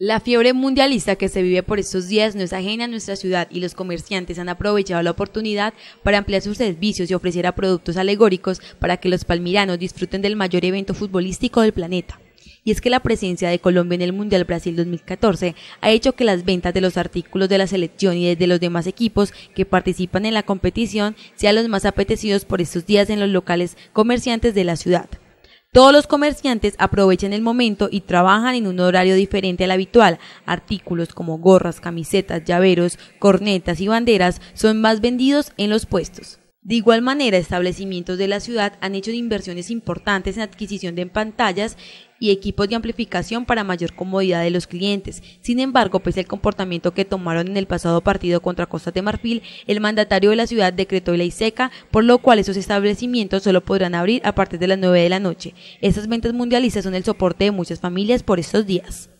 La fiebre mundialista que se vive por estos días no es ajena a nuestra ciudad y los comerciantes han aprovechado la oportunidad para ampliar sus servicios y ofrecer a productos alegóricos para que los palmiranos disfruten del mayor evento futbolístico del planeta. Y es que la presencia de Colombia en el Mundial Brasil 2014 ha hecho que las ventas de los artículos de la selección y de los demás equipos que participan en la competición sean los más apetecidos por estos días en los locales comerciantes de la ciudad. Todos los comerciantes aprovechan el momento y trabajan en un horario diferente al habitual. Artículos como gorras, camisetas, llaveros, cornetas y banderas son más vendidos en los puestos. De igual manera, establecimientos de la ciudad han hecho inversiones importantes en adquisición de pantallas y equipos de amplificación para mayor comodidad de los clientes. Sin embargo, pese al comportamiento que tomaron en el pasado partido contra Costa de Marfil, el mandatario de la ciudad decretó la ISECA, por lo cual esos establecimientos solo podrán abrir a partir de las 9 de la noche. Estas ventas mundialistas son el soporte de muchas familias por estos días.